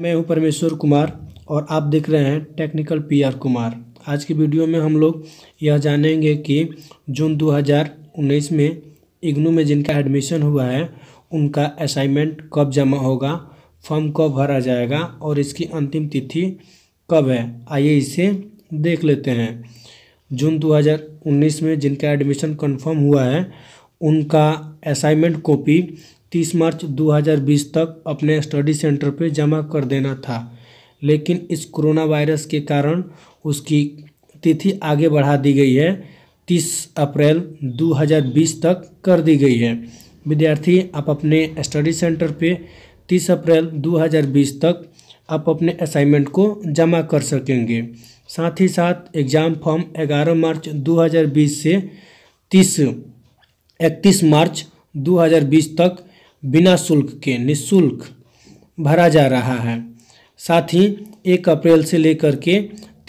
मैं हूं परमेश्वर कुमार और आप देख रहे हैं टेक्निकल पीआर कुमार आज की वीडियो में हम लोग यह जानेंगे कि जून 2019 में इग्नू में जिनका एडमिशन हुआ है उनका असाइनमेंट कब जमा होगा फॉर्म कब भरा जाएगा और इसकी अंतिम तिथि कब है आइए इसे देख लेते हैं जून 2019 में जिनका एडमिशन कन्फर्म हुआ है उनका असाइनमेंट कॉपी तीस मार्च 2020 तक अपने स्टडी सेंटर पे जमा कर देना था लेकिन इस कोरोना वायरस के कारण उसकी तिथि आगे बढ़ा दी गई है तीस अप्रैल 2020 तक कर दी गई है विद्यार्थी आप अपने स्टडी सेंटर पे तीस अप्रैल 2020 तक आप अपने असाइनमेंट को जमा कर सकेंगे साथ ही साथ एग्ज़ाम फॉर्म 11 मार्च 2020 से 30 31 मार्च 2020 तक बिना शुल्क के निःशुल्क भरा जा रहा है साथ ही एक अप्रैल से लेकर के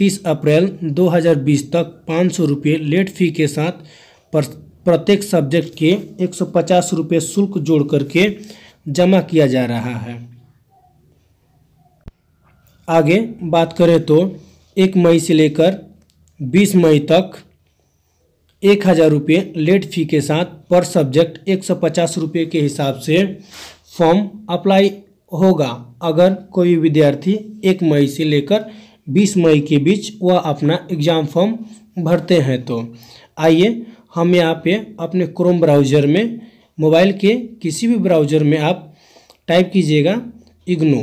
30 अप्रैल 2020 तक पाँच सौ रुपये लेट फी के साथ प्रत्येक सब्जेक्ट के एक रुपये शुल्क जोड़ करके जमा किया जा रहा है आगे बात करें तो एक मई से लेकर 20 मई तक एक हज़ार रुपये लेट फी के साथ पर सब्जेक्ट एक सौ पचास रुपये के हिसाब से फॉर्म अप्लाई होगा अगर कोई विद्यार्थी एक मई से लेकर बीस मई के बीच वह अपना एग्ज़ाम फॉर्म भरते हैं तो आइए हम यहाँ पे अपने क्रोम ब्राउज़र में मोबाइल के किसी भी ब्राउज़र में आप टाइप कीजिएगा IGNOU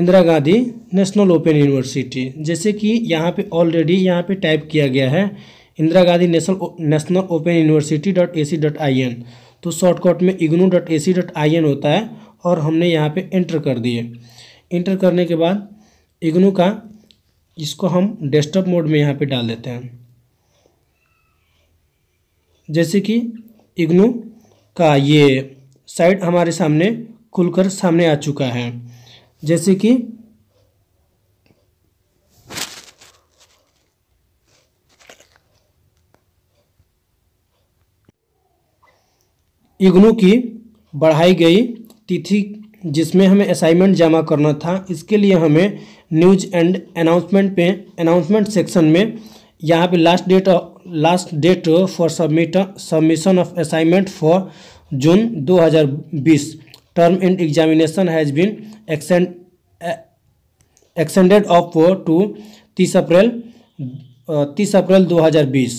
Indira Gandhi National Open University जैसे कि यहाँ पे ऑलरेडी यहाँ पे टाइप किया गया है Indira Gandhi National National Open University dot A C dot I N तो शॉर्टकट में IGNOU dot A C dot I N होता है और हमने यहाँ पे इंटर कर दिए इंटर करने के बाद इग्नू का इसको हम डेस्कटॉप मोड में यहाँ पे डाल देते हैं जैसे कि इग्नू का ये साइट हमारे सामने खुलकर सामने आ चुका है जैसे कि इग्नू की बढ़ाई गई तिथि जिसमें हमें असाइनमेंट जमा करना था इसके लिए हमें न्यूज एंड अनाउंसमेंट पे अनाउंसमेंट सेक्शन में यहाँ पे last date last date for submit submission of assignment for June 2020 term end examination has been extend extended up to तीस अप्रैल तीस अप्रैल 2020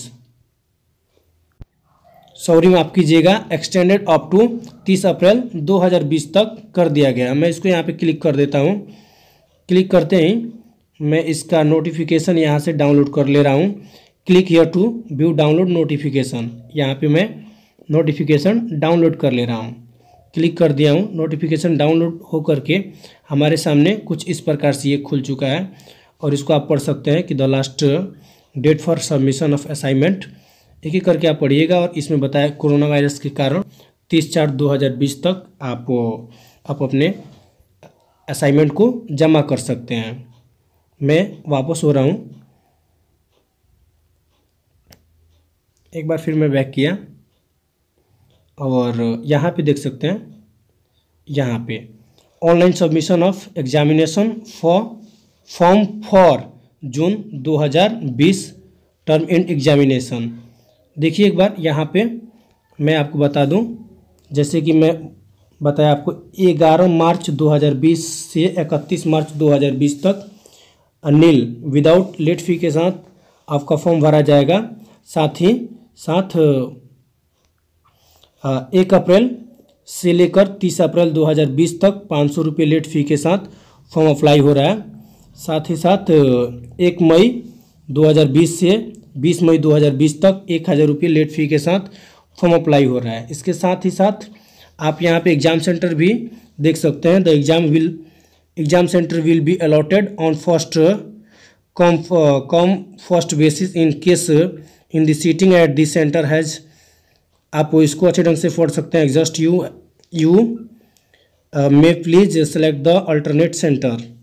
सॉरी माफ़ कीजिएगा एक्सटेंडेड अप टू 30 अप्रैल 2020 तक कर दिया गया मैं इसको यहाँ पे क्लिक कर देता हूँ क्लिक करते ही मैं इसका नोटिफिकेशन यहाँ से डाउनलोड कर ले रहा हूँ click here to view download notification यहाँ पे मैं नोटिफिकेशन डाउनलोड कर ले रहा हूँ क्लिक कर दिया हूँ नोटिफिकेशन डाउनलोड हो करके हमारे सामने कुछ इस प्रकार से ये खुल चुका है और इसको आप पढ़ सकते हैं कि the last date for submission of assignment एक एक करके आप पढ़िएगा और इसमें बताया कोरोना वायरस के कारण तीस चार दो हज़ार बीस तक आप आप अपने असाइनमेंट को जमा कर सकते हैं मैं वापस हो रहा हूँ एक बार फिर मैं बैक किया और यहाँ पे देख सकते हैं यहाँ पे online submission of examination for form for June 2020 term end examination देखिए एक बार यहाँ पे मैं आपको बता दूँ जैसे कि मैं बताया आपको 11 मार्च 2020 से 31 मार्च 2020 तक अनिल विदाउट लेट फी के साथ आपका फॉर्म भरा जाएगा साथ ही साथ एक अप्रैल से लेकर तीस अप्रैल 2020 तक पाँच सौ रुपये लेट फी के साथ फॉर्म अप्लाई हो रहा है साथ ही साथ एक मई 2020 से 20 मई 2020 तक एक हज़ार रुपये लेट फी के साथ फॉर्म अप्लाई हो रहा है इसके साथ ही साथ आप यहाँ पे एग्ज़ाम सेंटर भी देख सकते हैं the exam will exam centre will be allotted on first com com first basis in case in seating at this centre has आप इसको अच्छे ढंग से फोड़ सकते हैं exhaust you you may please select the alternate centre